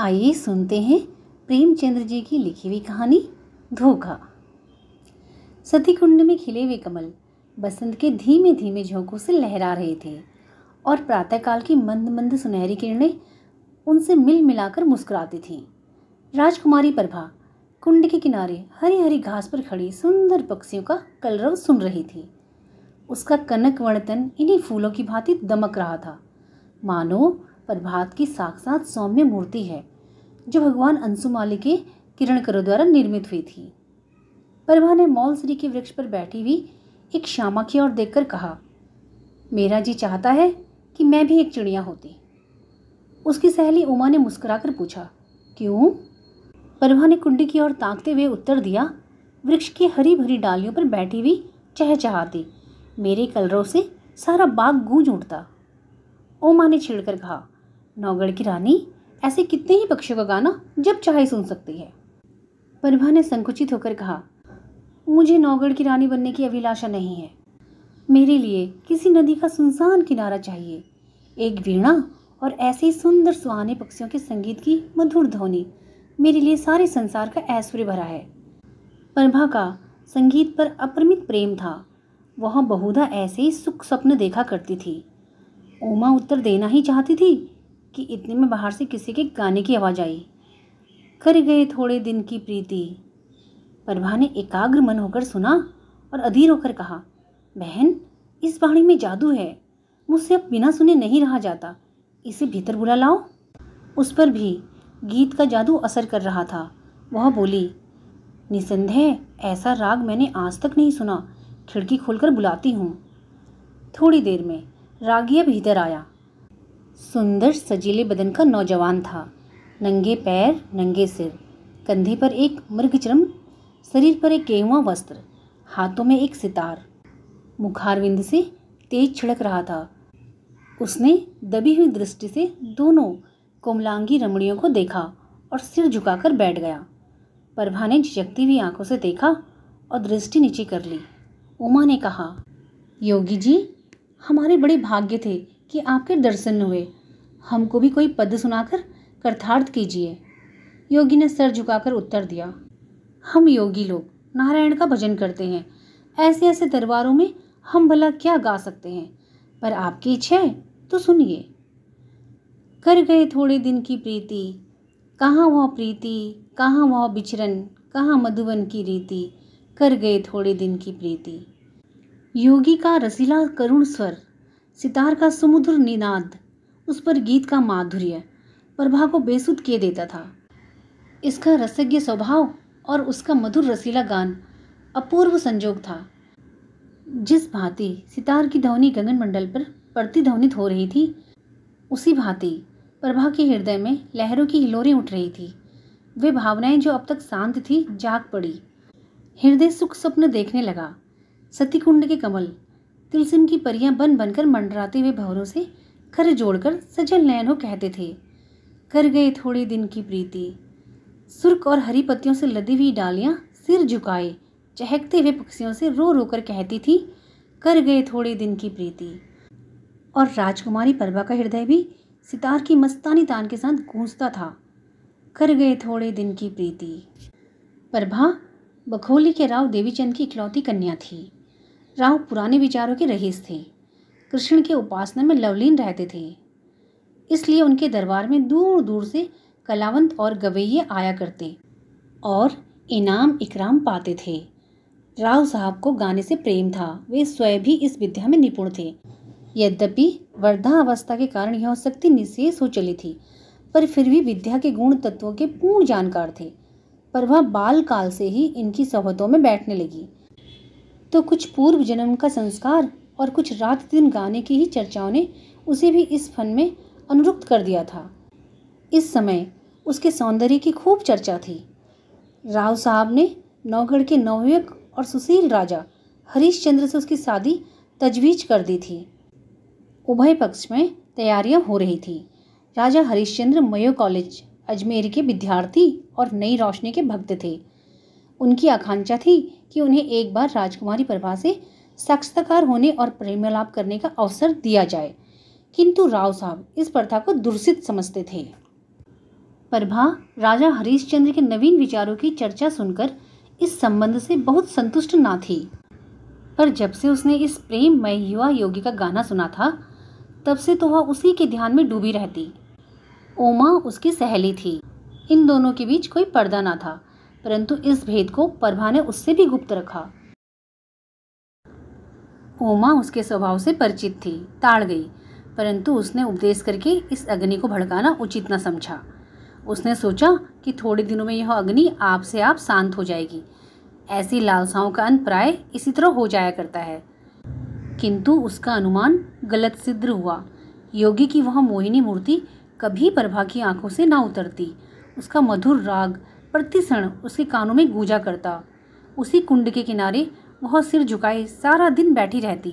आइए सुनते हैं प्रेमचंद्र जी की लिखी हुई कहानी धोखा सती कुंड में खिले हुए कमल बसंत के धीमे धीमे झोंकों से लहरा रहे थे और प्रातःकाल की मंद मंद सुनहरी किरणें उनसे मिल मिलाकर मुस्कुराती थीं राजकुमारी प्रभा कुंड के किनारे हरी हरी घास पर खड़ी सुंदर पक्षियों का कलरव सुन रही थी उसका कनक वर्णतन इन्हीं फूलों की भांति दमक रहा था मानो प्रभात की साक्षात सौम्य मूर्ति है जो भगवान अंशुमाली के किरणकरों द्वारा निर्मित हुई थी प्रभा ने मौलश्री के वृक्ष पर बैठी हुई एक श्यामा की ओर देखकर कहा मेरा जी चाहता है कि मैं भी एक चिड़िया होती उसकी सहेली उमा ने मुस्कुराकर पूछा क्यों प्रभा ने कुंडी की ओर ताकते हुए उत्तर दिया वृक्ष की हरी भरी डालियों पर बैठी हुई चहचहाती मेरे कलरों से सारा बाग गूंज उठता ओमा ने छिड़कर कहा नौगढ़ की रानी ऐसे कितने ही पक्षियों का गाना जब चाहे सुन सकती है प्रभा ने संकुचित होकर कहा मुझे नौगढ़ की रानी बनने की अभिलाषा नहीं है मेरे लिए किसी नदी का सुनसान किनारा चाहिए एक वीणा और ऐसे सुंदर सुहाने पक्षियों के संगीत की मधुर ध्वनि मेरे लिए सारे संसार का ऐश्वर्य भरा है प्रभा का संगीत पर अपरिमित प्रेम था वह बहुधा ऐसे ही सुख स्वप्न देखा करती थी उमा उत्तर देना ही चाहती थी कि इतने में बाहर से किसी के गाने की आवाज़ आई कर गए थोड़े दिन की प्रीति प्रभा ने एकाग्र मन होकर सुना और अधीर होकर कहा बहन इस वाणी में जादू है मुझसे अब बिना सुने नहीं रहा जाता इसे भीतर बुला लाओ उस पर भी गीत का जादू असर कर रहा था वह बोली निसंदेह ऐसा राग मैंने आज तक नहीं सुना खिड़की खोलकर बुलाती हूँ थोड़ी देर में रागिया भीतर आया सुंदर सजीले बदन का नौजवान था नंगे पैर नंगे सिर कंधे पर एक मृगचर्म शरीर पर एक गेहुआ वस्त्र हाथों में एक सितार मुखारविंद से तेज छिड़क रहा था उसने दबी हुई दृष्टि से दोनों कोमलांगी रमणियों को देखा और सिर झुकाकर बैठ गया प्रभा ने झिझकती हुई आंखों से देखा और दृष्टि नीचे कर ली उमा ने कहा योगी जी हमारे बड़े भाग्य थे कि आपके दर्शन हुए हमको भी कोई पद सुनाकर कर्थार्थ कीजिए योगी ने सर झुकाकर उत्तर दिया हम योगी लोग नारायण का भजन करते हैं ऐसे ऐसे दरबारों में हम भला क्या गा सकते हैं पर आपकी इच्छा है तो सुनिए कर गए थोड़े दिन की प्रीति कहाँ वह प्रीति कहाँ वह बिचरन कहाँ मधुबन की रीति कर गए थोड़े दिन की प्रीति योगी का रसीला करुण स्वर सितार का समुद्र निनाद उस पर गीत का माधुर्य प्रभा को बेसुध किए देता था इसका रसज्ञ स्वभाव और उसका मधुर रसीला गान अपूर्व संजोग था जिस भांति सितार की ध्वनि गगन मंडल पर प्रतिध्वनित हो रही थी उसी भांति प्रभा के हृदय में लहरों की हिलोरें उठ रही थी वे भावनाएं जो अब तक शांत थी जाग पड़ी हृदय सुख स्वप्न देखने लगा सतीकुंड के कमल तिलसिम की परियां बन बनकर मंडराते हुए भवरों से खर जोड़कर सजल नयन हो कहते थे कर गए थोड़े दिन की प्रीति सुर्ख और हरी पत्तियों से लदी हुई डालियाँ सिर झुकाए चहकते हुए पक्षियों से रो रो कर कहती थी कर गए थोड़े दिन की प्रीति और राजकुमारी परवा का हृदय भी सितार की मस्तानी तान के साथ गूंजता था कर गए थोड़े दिन की प्रीति प्रभा बखोली के राव देवीचंद की इकलौती कन्या थी राहु पुराने विचारों के रहीस थे कृष्ण के उपासना में लवलीन रहते थे इसलिए उनके दरबार में दूर दूर से कलावंत और गवैये आया करते और इनाम इकराम पाते थे राव साहब को गाने से प्रेम था वे स्वयं भी इस विद्या में निपुण थे यद्यपि वर्धा अवस्था के कारण यह शक्ति निशेष हो चली थी पर फिर भी विद्या के गुण तत्वों के पूर्ण जानकार थे पर वह बाल काल से ही इनकी सहबतों में बैठने लगी तो कुछ पूर्व जन्म का संस्कार और कुछ रात दिन गाने की ही चर्चाओं ने उसे भी इस फन में अनुरुक्त कर दिया था इस समय उसके सौंदर्य की खूब चर्चा थी राव साहब ने नौगढ़ के नवयक और सुशील राजा हरीश्चंद्र से उसकी शादी तजवीज कर दी थी उभय पक्ष में तैयारियां हो रही थी राजा हरीशचंद्र मयो कॉलेज अजमेर के विद्यार्थी और नई रोशनी के भक्त थे उनकी आकांक्षा थी कि उन्हें एक बार राजकुमारी प्रभा से साक्षात्कार होने और प्रेमलाप करने का अवसर दिया जाए किंतु राव साहब इस प्रथा को दूषित समझते थे प्रभा राजा चंद्र के नवीन विचारों की चर्चा सुनकर इस संबंध से बहुत संतुष्ट ना थी पर जब से उसने इस प्रेम मय युवा योगी का गाना सुना था तब से तो वह उसी के ध्यान में डूबी रहती ओमा उसकी सहेली थी इन दोनों के बीच कोई पर्दा ना था परंतु इस भेद को प्रभा ने उससे भी गुप्त रखा ओमा उसके स्वभाव से परिचित थी ताड़ गई परंतु उसने उपदेश करके इस अग्नि को भड़काना उचित न समझा उसने सोचा कि थोड़े दिनों में यह अग्नि आपसे आप शांत हो जाएगी ऐसी लालसाओं का अंत प्राय इसी तरह हो जाया करता है किंतु उसका अनुमान गलत सिद्ध हुआ योगी की वह मोहिनी मूर्ति कभी प्रभा की आंखों से ना उतरती उसका मधुर राग प्रति क्षण उसके कानों में गूंजा करता उसी कुंड के किनारे वह सिर झुकाए सारा दिन बैठी रहती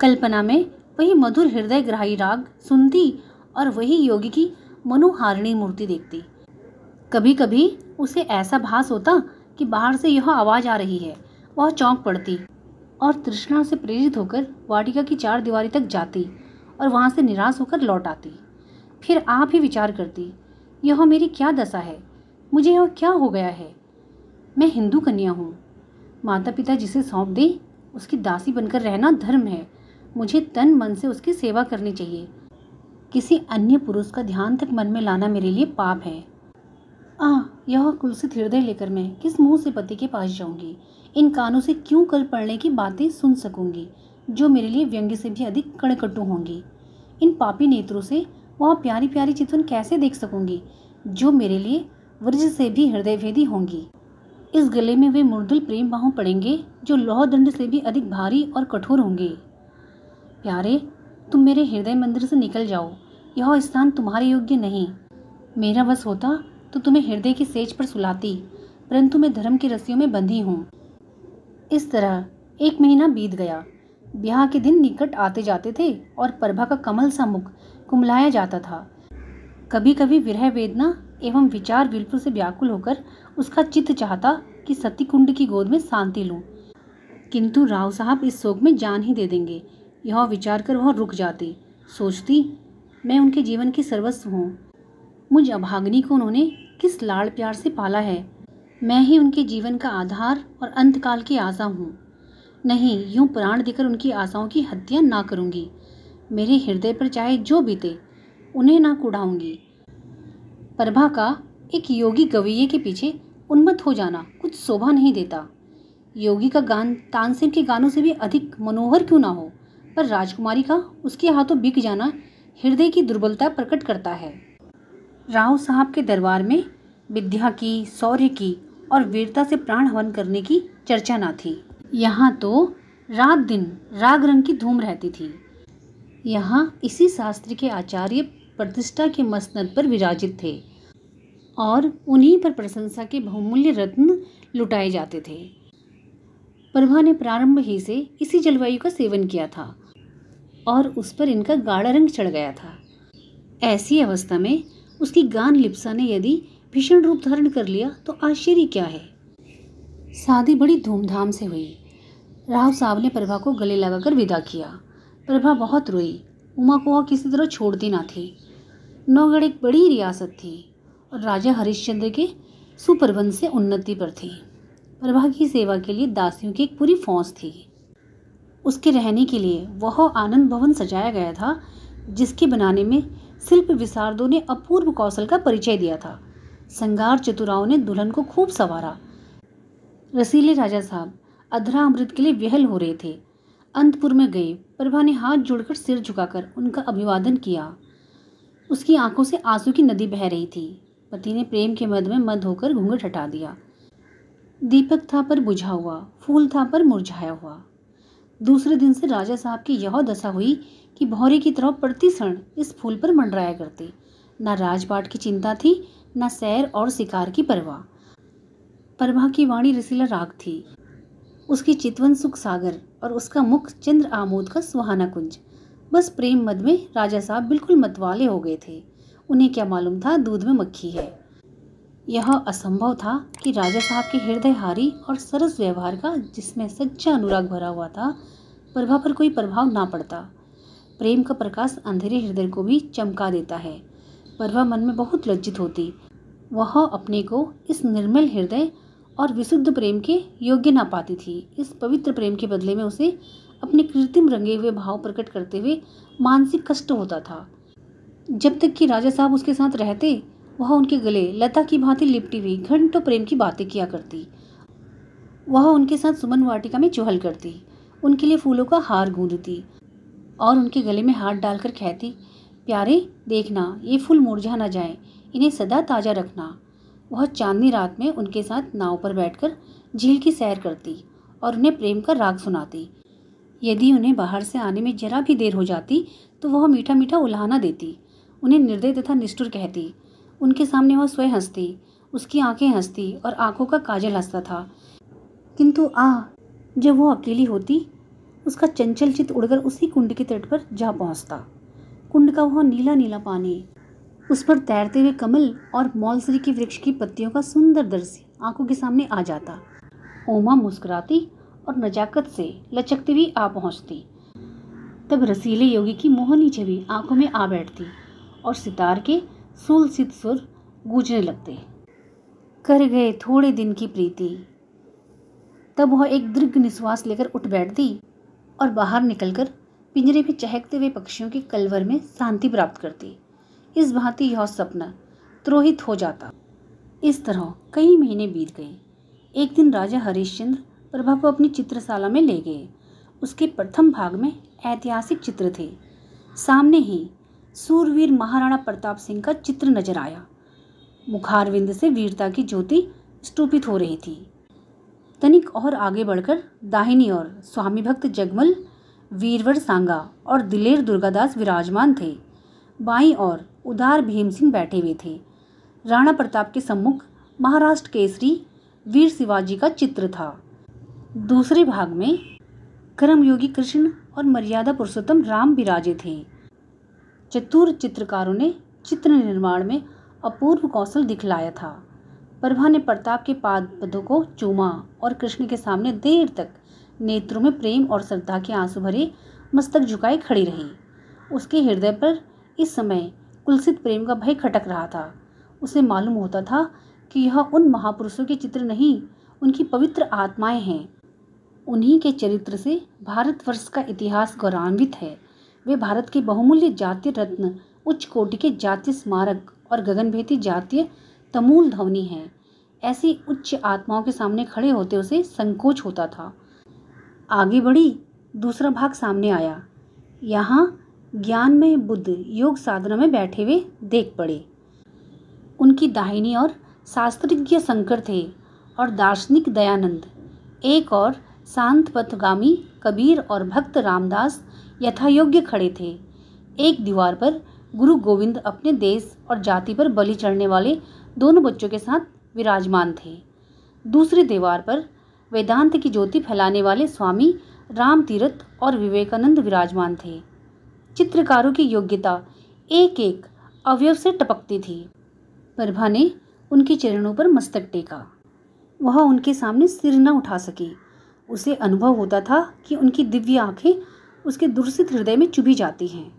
कल्पना में वही मधुर हृदय ग्राही राग सुनती और वही योगी की मनोहारिणी मूर्ति देखती कभी कभी उसे ऐसा भास होता कि बाहर से यह आवाज़ आ रही है वह चौंक पड़ती और तृष्णा से प्रेरित होकर वाटिका की चार दीवारी तक जाती और वहाँ से निराश होकर लौट आती फिर आप ही विचार करती यह मेरी क्या दशा है मुझे यहाँ क्या हो गया है मैं हिंदू कन्या हूँ माता पिता जिसे सौंप दें उसकी दासी बनकर रहना धर्म है मुझे तन मन से उसकी सेवा करनी चाहिए किसी अन्य पुरुष का ध्यान तक मन में लाना मेरे लिए पाप है आ यह कुलसित हृदय लेकर मैं किस मुंह से पति के पास जाऊंगी इन कानों से क्यों कल पढ़ने की बातें सुन सकूंगी जो मेरे लिए व्यंग्य से भी अधिक कड़कटू होंगी इन पापी नेत्रों से वह प्यारी प्यारी चितवन कैसे देख सकूंगी जो मेरे लिए वृज से भी हृदय भेदी होंगी इस गले में वे मुर्दुल प्रेम बाहु पड़ेंगे जो लौह दंड से भी अधिक भारी और कठोर होंगे प्यारे तुम मेरे हृदय मंदिर से निकल जाओ यह स्थान तुम्हारे योग्य नहीं मेरा बस होता तो तुम्हें हृदय की सेज पर सुलाती परंतु मैं धर्म की रस्सियों में बंधी हूँ इस तरह एक महीना बीत गया ब्याह के दिन निकट आते जाते थे और प्रभा का कमल सा मुख कुमलाया जाता था कभी कभी विरह वेदना एवं विचार बिल्कुल से व्याकुल होकर उसका चित्त चाहता कि सती कुंड की गोद में शांति लूँ किंतु राव साहब इस शोक में जान ही दे देंगे यह विचार कर वह रुक जाती सोचती मैं उनके जीवन की सर्वस्व हूँ मुझ अभाग्नि को उन्होंने किस लाड़ प्यार से पाला है मैं ही उनके जीवन का आधार और अंतकाल की आशा हूँ नहीं यूं प्राण देकर उनकी आशाओं की हत्या ना करूँगी मेरे हृदय पर चाहे जो बीते उन्हें ना कुड़ाऊंगी प्रभा का एक योगी गवैये के पीछे उन्मत्त हो जाना कुछ शोभा नहीं देता योगी का गान तानसेन के गानों से भी अधिक मनोहर क्यों ना हो पर राजकुमारी का उसके हाथों बिक जाना हृदय की दुर्बलता प्रकट करता है राव साहब के दरबार में विद्या की शौर्य की और वीरता से प्राण हवन करने की चर्चा ना थी यहाँ तो रात दिन राग रंग की धूम रहती थी यहाँ इसी शास्त्र के आचार्य प्रतिष्ठा के मसनद पर विराजित थे और उन्हीं पर प्रशंसा के बहुमूल्य रत्न लुटाए जाते थे प्रभा ने प्रारंभ ही से इसी जलवायु का सेवन किया था और उस पर इनका गाढ़ा रंग चढ़ गया था ऐसी अवस्था में उसकी गान लिप्सा ने यदि भीषण रूप धारण कर लिया तो आश्चर्य क्या है शादी बड़ी धूमधाम से हुई राव साहब ने प्रभा को गले लगाकर विदा किया प्रभा बहुत रोई उमा को वह किसी तरह छोड़ती ना थी नौगढ़ एक बड़ी रियासत थी और राजा हरिश्चंद्र के सुप्रबंध से उन्नति पर थी प्रभा की सेवा के लिए दासियों की एक पूरी फौज थी उसके रहने के लिए वह आनंद भवन सजाया गया था जिसके बनाने में शिल्प विशारदों ने अपूर्व कौशल का परिचय दिया था संगार चतुराओं ने दुल्हन को खूब संवारा रसीले राजा साहब अधरा अमृत के लिए व्यहल हो रहे थे अंतपुर में गए प्रभा ने हाथ जोड़कर सिर झुकाकर उनका अभिवादन किया उसकी आंखों से आंसू की नदी बह रही थी पति ने प्रेम के मद में मद होकर घूंघट हटा दिया दीपक था पर बुझा हुआ फूल था पर मुरझाया हुआ दूसरे दिन से राजा साहब की यह दशा हुई कि भौरे की तरह प्रति क्षण इस फूल पर मंडराया करते ना राजपाट की चिंता थी ना सैर और शिकार की परवाह परवाह की वाणी रसीला राग थी उसकी चितवन सुख सागर और उसका मुख चंद्र आमोद का सुहाना कुंज बस प्रेम मद में राजा साहब बिल्कुल मतवाले हो गए थे उन्हें क्या मालूम था दूध में मक्खी है यह असंभव था कि राजा साहब के हृदयहारी और सरस व्यवहार का जिसमें सच्चा अनुराग भरा हुआ था प्रभा पर कोई प्रभाव ना पड़ता प्रेम का प्रकाश अंधेरे हृदय को भी चमका देता है प्रभा मन में बहुत लज्जित होती वह अपने को इस निर्मल हृदय और विशुद्ध प्रेम के योग्य ना पाती थी इस पवित्र प्रेम के बदले में उसे अपने कृत्रिम रंगे हुए भाव प्रकट करते हुए मानसिक कष्ट होता था जब तक कि राजा साहब उसके साथ रहते वह उनके गले लता की भांति लिपटी हुई घंटों प्रेम की बातें किया करती वह उनके साथ सुमन वाटिका में चुहल करती उनके लिए फूलों का हार गूंजती और उनके गले में हाथ डालकर कहती प्यारे देखना ये फूल मुरझा ना जाए इन्हें सदा ताज़ा रखना वह चांदनी रात में उनके साथ नाव पर बैठकर झील की सैर करती और उन्हें प्रेम का राग सुनाती यदि उन्हें बाहर से आने में जरा भी देर हो जाती तो वह मीठा मीठा उल्हाना देती उन्हें निर्दय तथा निष्ठुर कहती उनके सामने वह स्वयं हंसती उसकी आंखें हंसती और आंखों का काजल हंसता था किंतु आ जब वो अकेली होती उसका चंचल चित उड़कर उसी कुंड के तट पर जा पहुंचता कुंड का वह नीला नीला पानी उस पर तैरते हुए कमल और मौलसरी के वृक्ष की पत्तियों का सुंदर दृश्य आंखों के सामने आ जाता ओमा मुस्कुराती और नजाकत से लचकती हुई आ पहुंचती तब रसीले योगी की मोहनी छवि आंखों में आ बैठती और सितार के सुलसित सुर गूंजने लगते कर गए थोड़े दिन की प्रीति तब वह एक दीर्घ निश्वास लेकर उठ बैठती और बाहर निकलकर पिंजरे में चहकते हुए पक्षियों के कलवर में शांति प्राप्त करती इस भांति यह सपना त्रोहित हो जाता इस तरह कई महीने बीत गए एक दिन राजा हरिश्चंद्र प्रभा को अपनी चित्रशाला में ले गए उसके प्रथम भाग में ऐतिहासिक चित्र थे सामने ही सूरवीर महाराणा प्रताप सिंह का चित्र नजर आया मुखारविंद से वीरता की ज्योति स्तूपित हो रही थी तनिक और आगे बढ़कर दाहिनी ओर स्वामी भक्त जगमल वीरवर सांगा और दिलेर दुर्गादास विराजमान थे बाई और उदार भीम सिंह बैठे हुए थे राणा प्रताप के सम्मुख महाराष्ट्र केसरी वीर शिवाजी का चित्र था दूसरे भाग में कर्मयोगी कृष्ण और मर्यादा पुरुषोत्तम राम विराजे थे चतुर चित्रकारों ने चित्र निर्माण में अपूर्व कौशल दिखलाया था प्रभा ने प्रताप के पादपदों को चूमा और कृष्ण के सामने देर तक नेत्रों में प्रेम और श्रद्धा के आंसू भरे मस्तक झुकाए खड़ी रही उसके हृदय पर इस समय कुलसित प्रेम का भय खटक रहा था उसे मालूम होता था कि यह उन महापुरुषों के चित्र नहीं उनकी पवित्र आत्माएं हैं उन्हीं के चरित्र से भारतवर्ष का इतिहास गौरवान्वित है वे भारत के बहुमूल्य जातीय रत्न उच्च कोटि के जातीय स्मारक और गगनभेदी जातीय तमूल ध्वनि हैं ऐसी उच्च आत्माओं के सामने खड़े होते उसे संकोच होता था आगे बढ़ी दूसरा भाग सामने आया यहाँ ज्ञान में बुद्ध योग साधना में बैठे हुए देख पड़े उनकी दाहिनी और शास्त्रज्ञ शंकर थे और दार्शनिक दयानंद एक और शांत पथगामी कबीर और भक्त रामदास यथायोग्य खड़े थे एक दीवार पर गुरु गोविंद अपने देश और जाति पर बलि चढ़ने वाले दोनों बच्चों के साथ विराजमान थे दूसरी दीवार पर वेदांत की ज्योति फैलाने वाले स्वामी राम तीर्थ और विवेकानंद विराजमान थे चित्रकारों की योग्यता एक एक अवयव से टपकती थी प्रभा ने उनके चरणों पर मस्तक टेका वह उनके सामने सिर न उठा सकी उसे अनुभव होता था कि उनकी दिव्य आंखें उसके दूषित हृदय में चुभी जाती हैं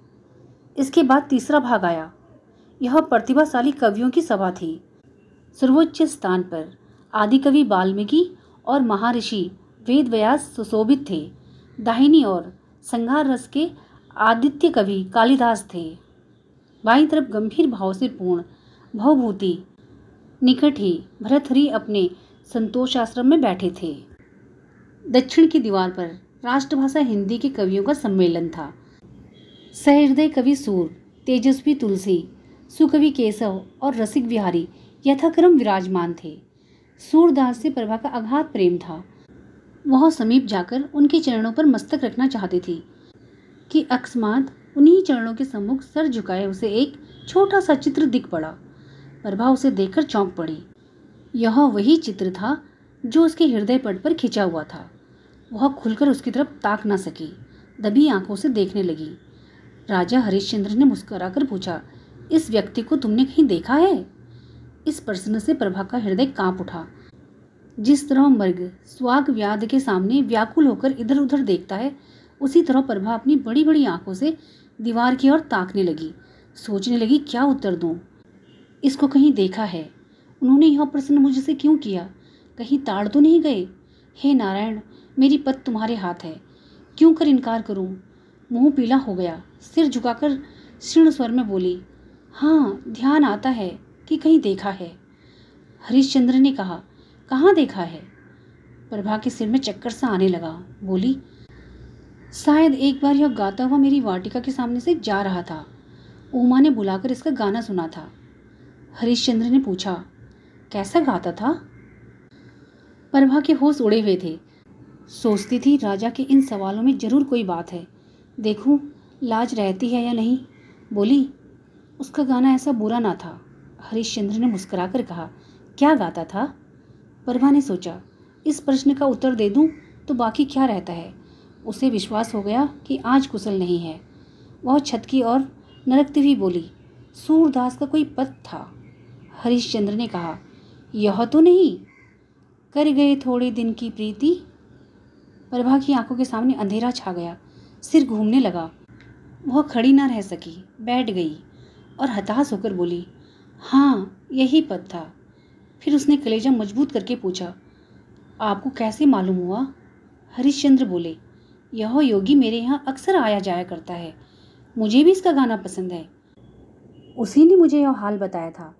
इसके बाद तीसरा भाग आया यह प्रतिभाशाली कवियों की सभा थी सर्वोच्च स्थान पर आदि कवि वाल्मीकि और महर्षि वेद व्यास सुशोभित थे दाहिनी और संघार रस के आदित्य कवि कालिदास थे बाई तरफ गंभीर भाव से पूर्ण भवभूति निकट ही भरतहरी अपने संतोष आश्रम में बैठे थे दक्षिण की दीवार पर राष्ट्रभाषा हिंदी के कवियों का सम्मेलन था सहृदय कवि सूर तेजस्वी तुलसी सुकवि केशव और रसिक बिहारी यथाक्रम विराजमान थे सूरदास से प्रभा का अगाध प्रेम था वह समीप जाकर उनके चरणों पर मस्तक रखना चाहती थी कि अकस्मात उन्हीं चरणों के सम्मुख सर झुकाए उसे एक छोटा सा चित्र दिख पड़ा प्रभा उसे देखकर चौंक पड़ी यह वही चित्र था जो उसके हृदय पट पर खिंचा हुआ था वह खुलकर उसकी तरफ ताक ना सकी दबी आंखों से देखने लगी राजा हरिश्चंद्र ने मुस्कराकर पूछा इस व्यक्ति को तुमने कहीं देखा है इस प्रश्न से प्रभा का हृदय कांप उठा जिस तरह मर्ग स्वाग व्याध के सामने व्याकुल होकर इधर उधर देखता है उसी तरह प्रभा अपनी बड़ी बड़ी आंखों से दीवार की ओर ताकने लगी सोचने लगी क्या उत्तर दूँ इसको कहीं देखा है उन्होंने यह प्रश्न मुझसे क्यों किया कहीं ताड़ तो नहीं गए हे नारायण मेरी पत तुम्हारे हाथ है क्यों कर इनकार करूं मुंह पीला हो गया सिर झुकाकर शीर्ण स्वर में बोली हाँ ध्यान आता है कि कहीं देखा है हरिश्चंद्र ने कहा कहाँ देखा है प्रभा के सिर में चक्कर सा आने लगा बोली शायद एक बार यह गाता हुआ मेरी वाटिका के सामने से जा रहा था उमा ने बुलाकर इसका गाना सुना था हरिश्चंद्र ने पूछा कैसा गाता था प्रभा के होश उड़े हुए थे सोचती थी राजा के इन सवालों में ज़रूर कोई बात है देखूं लाज रहती है या नहीं बोली उसका गाना ऐसा बुरा ना था हरिश्चंद्र ने मुस्कुराकर कहा क्या गाता था प्रभा ने सोचा इस प्रश्न का उत्तर दे दूं तो बाकी क्या रहता है उसे विश्वास हो गया कि आज कुशल नहीं है वह छत की ओर नरकती हुई बोली सूरदास का कोई पद था हरिश्चंद्र ने कहा यह तो नहीं कर गए थोड़े दिन की प्रीति प्रभा की आंखों के सामने अंधेरा छा गया सिर घूमने लगा वह खड़ी ना रह सकी बैठ गई और हताश होकर बोली हाँ यही पद था फिर उसने कलेजा मजबूत करके पूछा आपको कैसे मालूम हुआ हरिश्चंद्र बोले यह योगी मेरे यहाँ अक्सर आया जाया करता है मुझे भी इसका गाना पसंद है उसी ने मुझे यह हाल बताया था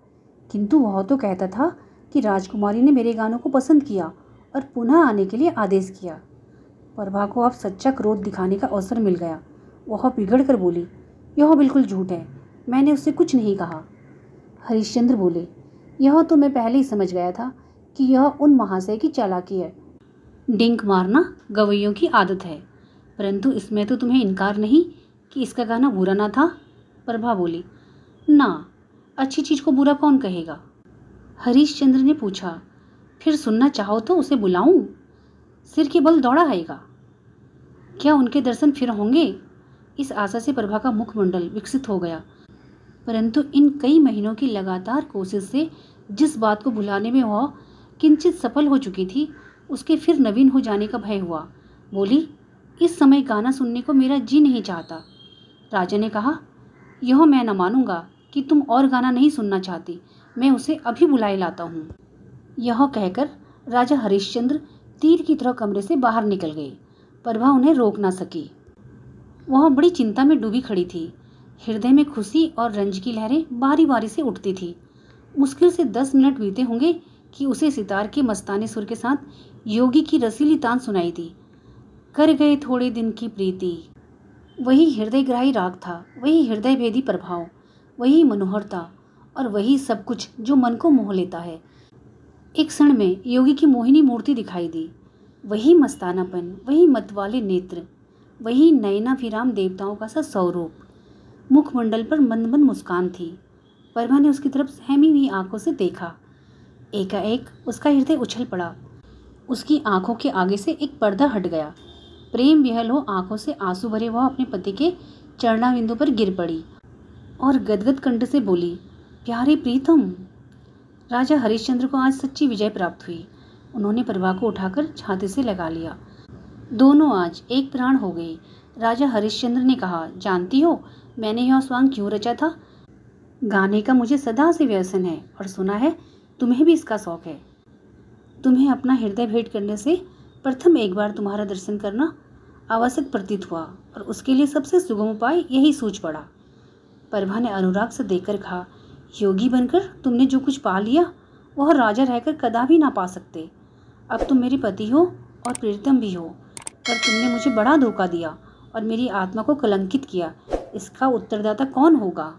किंतु वह तो कहता था कि राजकुमारी ने मेरे गानों को पसंद किया और पुनः आने के लिए आदेश किया प्रभा को अब सच्चा क्रोध दिखाने का अवसर मिल गया वह बिगड़ कर बोली यह बिल्कुल झूठ है मैंने उससे कुछ नहीं कहा हरिश्चंद्र बोले यह तो मैं पहले ही समझ गया था कि यह उन महाशय की चालाकी है डिंक मारना गवैयों की आदत है परंतु इसमें तो तुम्हें इनकार नहीं कि इसका गाना बुरा ना था प्रभा बोली ना अच्छी चीज़ को बुरा कौन कहेगा हरीशचंद्र ने पूछा फिर सुनना चाहो तो उसे बुलाऊं? सिर के बल दौड़ा आएगा क्या उनके दर्शन फिर होंगे इस आशा से प्रभा का मुखमंडल विकसित हो गया परंतु इन कई महीनों की लगातार कोशिश से जिस बात को भुलाने में वह किंचित सफल हो चुकी थी उसके फिर नवीन हो जाने का भय हुआ बोली इस समय गाना सुनने को मेरा जी नहीं चाहता राजा ने कहा यह मैं न मानूंगा कि तुम और गाना नहीं सुनना चाहती मैं उसे अभी बुलाए लाता हूँ यह कहकर राजा हरिश्चंद्र तीर की तरह कमरे से बाहर निकल गए प्रभा उन्हें रोक ना सकी वह बड़ी चिंता में डूबी खड़ी थी हृदय में खुशी और रंज की लहरें बारी बारी से उठती थी मुश्किल से दस मिनट बीते होंगे कि उसे सितार के मस्ताने सुर के साथ योगी की रसीली तान सुनाई थी कर गए थोड़े दिन की प्रीति वही हृदयग्राही राग था वही हृदय भेदी प्रभाव वही मनोहरता और वही सब कुछ जो मन को मोह लेता है एक क्षण में योगी की मोहिनी मूर्ति दिखाई दी वही मस्तानापन वही मत वाले नेत्र वही नयनाभिराम देवताओं का सा स्वरूप मुखमंडल पर मंद मंद मुस्कान थी परमा ने उसकी तरफ सहमी हुई आंखों से देखा एकाएक उसका हृदय उछल पड़ा उसकी आंखों के आगे से एक पर्दा हट गया प्रेम विहल हो आंखों से आंसू भरे वह अपने पति के चरणा पर गिर पड़ी और गदगद कंठ से बोली प्यारे प्रीतम राजा हरिश्चंद्र को आज सच्ची विजय प्राप्त हुई उन्होंने प्रभा को उठाकर छाती से लगा लिया दोनों आज एक प्राण हो गए राजा हरिश्चंद्र ने कहा जानती हो मैंने यह स्वांग क्यों रचा था गाने का मुझे सदा से व्यसन है और सुना है तुम्हें भी इसका शौक है तुम्हें अपना हृदय भेंट करने से प्रथम एक बार तुम्हारा दर्शन करना आवश्यक प्रतीत हुआ और उसके लिए सबसे सुगम उपाय यही सूझ पड़ा प्रभा ने अनुराग से देखकर कहा योगी बनकर तुमने जो कुछ पा लिया वह राजा रहकर कदा भी ना पा सकते अब तुम मेरे पति हो और प्रीतम भी हो पर तुमने मुझे बड़ा धोखा दिया और मेरी आत्मा को कलंकित किया इसका उत्तरदाता कौन होगा